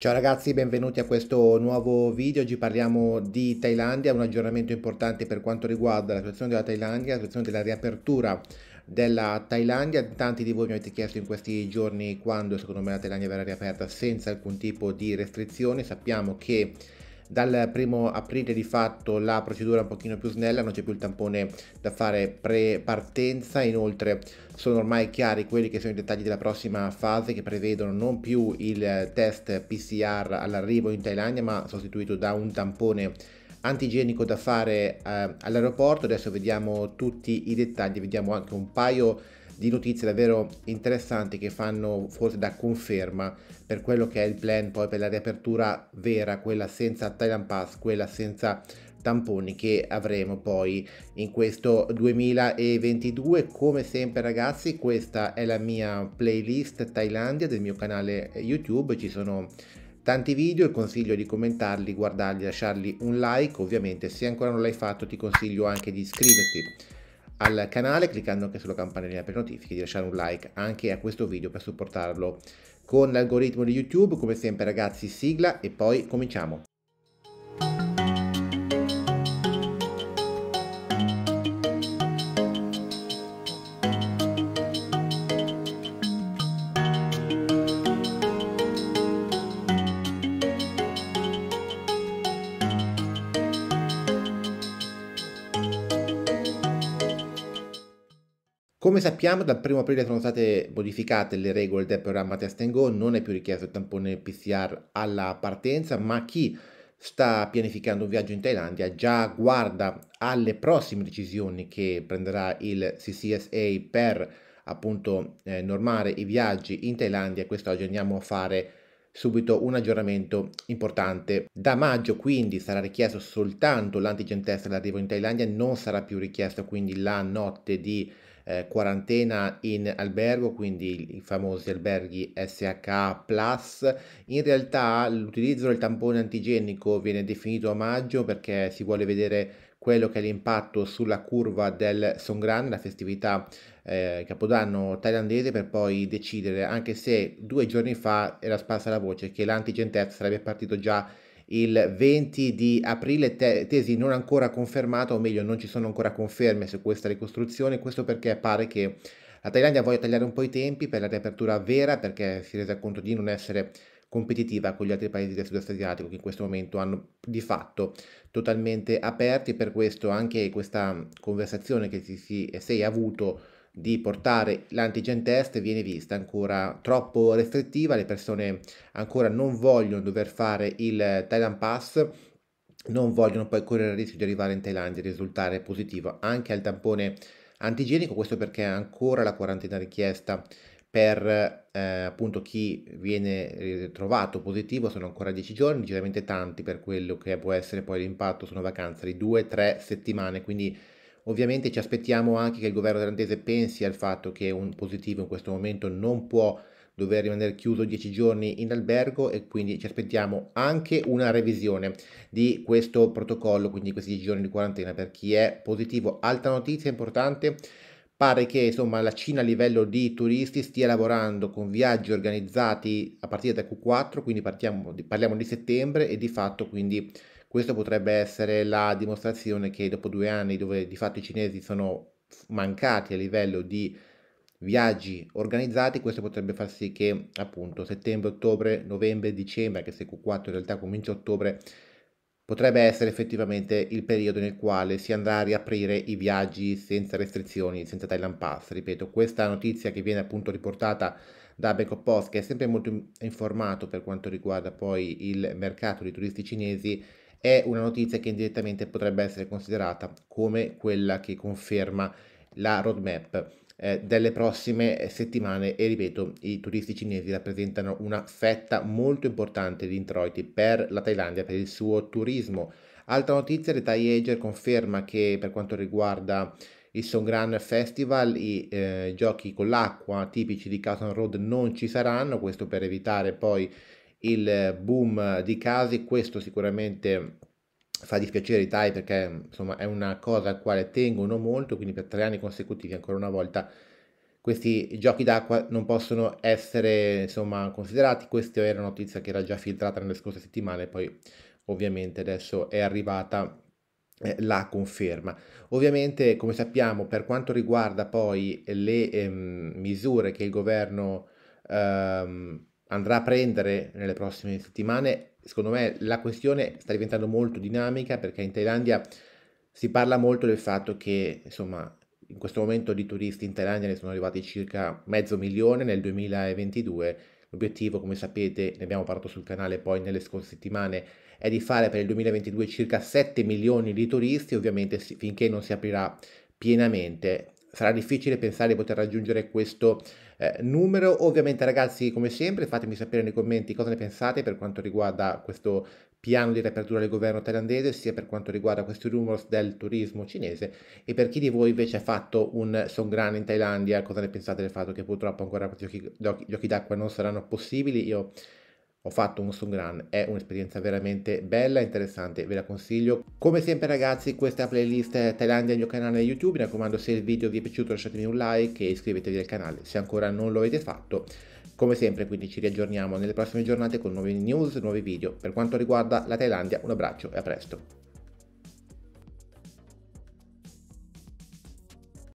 Ciao ragazzi, benvenuti a questo nuovo video. Oggi parliamo di Thailandia, un aggiornamento importante per quanto riguarda la situazione della Thailandia, la situazione della riapertura della Thailandia. Tanti di voi mi avete chiesto in questi giorni quando secondo me la Thailandia verrà riaperta senza alcun tipo di restrizioni. Sappiamo che dal primo aprile di fatto la procedura è un pochino più snella, non c'è più il tampone da fare pre-partenza, inoltre sono ormai chiari quelli che sono i dettagli della prossima fase che prevedono non più il test PCR all'arrivo in Thailandia ma sostituito da un tampone antigenico da fare eh, all'aeroporto, adesso vediamo tutti i dettagli, vediamo anche un paio di di notizie davvero interessanti che fanno forse da conferma per quello che è il plan poi per la riapertura vera, quella senza Thailand Pass, quella senza tamponi che avremo poi in questo 2022 come sempre ragazzi questa è la mia playlist Thailandia del mio canale youtube ci sono tanti video e consiglio di commentarli guardarli lasciarli un like ovviamente se ancora non l'hai fatto ti consiglio anche di iscriverti al canale cliccando anche sulla campanellina per notifiche di lasciare un like anche a questo video per supportarlo con l'algoritmo di YouTube come sempre ragazzi sigla e poi cominciamo Come sappiamo, dal 1 aprile sono state modificate le regole del programma Test and Go, non è più richiesto il tampone PCR alla partenza, ma chi sta pianificando un viaggio in Thailandia già guarda alle prossime decisioni che prenderà il CCSA per appunto eh, normare i viaggi in Thailandia. Quest'oggi andiamo a fare subito un aggiornamento importante. Da maggio quindi sarà richiesto soltanto l'antigen test all'arrivo in Thailandia, non sarà più richiesto quindi la notte di eh, quarantena in albergo, quindi i famosi alberghi SH Plus. In realtà l'utilizzo del tampone antigenico viene definito a maggio perché si vuole vedere quello che è l'impatto sulla curva del Songran, la festività eh, capodanno thailandese, per poi decidere, anche se due giorni fa era sparsa la voce che l'antigen test sarebbe partito già il 20 di aprile, te- tesi non ancora confermata, o meglio non ci sono ancora conferme su questa ricostruzione, questo perché pare che la Thailandia voglia tagliare un po' i tempi per la riapertura vera perché si è resa conto di non essere competitiva con gli altri paesi del sud-est asiatico che in questo momento hanno di fatto totalmente aperti, per questo anche questa conversazione che si, si sei avuto di portare l'antigen test viene vista ancora troppo restrittiva, le persone ancora non vogliono dover fare il Thailand Pass, non vogliono poi correre il rischio di arrivare in Thailandia e risultare positivo anche al tampone antigenico, questo perché ancora la quarantena richiesta per eh, appunto chi viene trovato positivo sono ancora 10 giorni, decisamente tanti per quello che può essere poi l'impatto su una vacanza di 2-3 settimane, quindi Ovviamente ci aspettiamo anche che il governo irlandese pensi al fatto che un positivo in questo momento non può dover rimanere chiuso 10 giorni in albergo e quindi ci aspettiamo anche una revisione di questo protocollo, quindi questi 10 giorni di quarantena per chi è positivo. Altra notizia importante, pare che insomma, la Cina a livello di turisti stia lavorando con viaggi organizzati a partire da Q4, quindi partiamo, parliamo di settembre e di fatto quindi questo potrebbe essere la dimostrazione che dopo due anni dove di fatto i cinesi sono mancati a livello di viaggi organizzati, questo potrebbe far sì che appunto settembre, ottobre, novembre, dicembre, anche se Q4 in realtà comincia ottobre, potrebbe essere effettivamente il periodo nel quale si andrà a riaprire i viaggi senza restrizioni, senza Thailand Pass. Ripeto, questa notizia che viene appunto riportata da Bangkok Post, che è sempre molto informato per quanto riguarda poi il mercato dei turisti cinesi, è una notizia che indirettamente potrebbe essere considerata come quella che conferma la roadmap eh, delle prossime eh, settimane e ripeto i turisti cinesi rappresentano una fetta molto importante di introiti per la Thailandia per il suo turismo altra notizia le Thai Ager conferma che per quanto riguarda il Songran Festival i eh, giochi con l'acqua tipici di Kazan Road non ci saranno questo per evitare poi il boom di casi, questo sicuramente fa dispiacere i l'Italia perché insomma è una cosa a quale tengono molto, quindi per tre anni consecutivi ancora una volta questi giochi d'acqua non possono essere insomma considerati, questa era una notizia che era già filtrata nelle scorse settimane, poi ovviamente adesso è arrivata eh, la conferma. Ovviamente, come sappiamo, per quanto riguarda poi le ehm, misure che il governo ehm, andrà a prendere nelle prossime settimane. Secondo me la questione sta diventando molto dinamica perché in Thailandia si parla molto del fatto che, insomma, in questo momento di turisti in Thailandia ne sono arrivati circa mezzo milione nel 2022. L'obiettivo, come sapete, ne abbiamo parlato sul canale poi nelle scorse settimane, è di fare per il 2022 circa 7 milioni di turisti, ovviamente finché non si aprirà pienamente sarà difficile pensare di poter raggiungere questo eh, numero. Ovviamente ragazzi, come sempre, fatemi sapere nei commenti cosa ne pensate per quanto riguarda questo piano di riapertura del governo thailandese, sia per quanto riguarda questi rumors del turismo cinese e per chi di voi invece ha fatto un songran in Thailandia, cosa ne pensate del fatto che purtroppo ancora questi occhi, giochi d'acqua non saranno possibili? Io ho fatto un sun run, è un'esperienza veramente bella interessante, ve la consiglio. Come sempre ragazzi questa playlist è Thailandia il mio canale YouTube, mi raccomando se il video vi è piaciuto lasciatemi un like e iscrivetevi al canale se ancora non lo avete fatto. Come sempre quindi ci riaggiorniamo nelle prossime giornate con nuove news, nuovi video. Per quanto riguarda la Thailandia un abbraccio e a presto.